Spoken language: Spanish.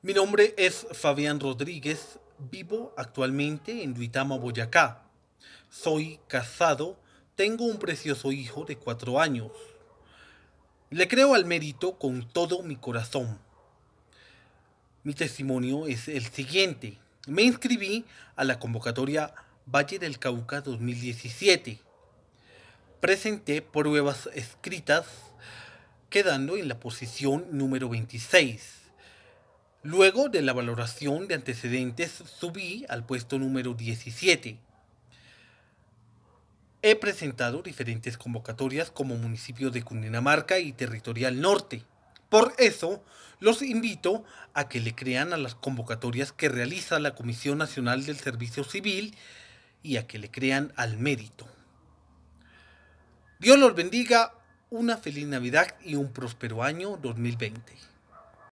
Mi nombre es Fabián Rodríguez, vivo actualmente en Duitama, Boyacá. Soy casado, tengo un precioso hijo de cuatro años. Le creo al mérito con todo mi corazón. Mi testimonio es el siguiente. Me inscribí a la convocatoria Valle del Cauca 2017. Presenté pruebas escritas, quedando en la posición número 26. Luego de la valoración de antecedentes subí al puesto número 17. He presentado diferentes convocatorias como municipio de Cundinamarca y Territorial Norte. Por eso, los invito a que le crean a las convocatorias que realiza la Comisión Nacional del Servicio Civil y a que le crean al mérito. Dios los bendiga, una feliz Navidad y un próspero año 2020.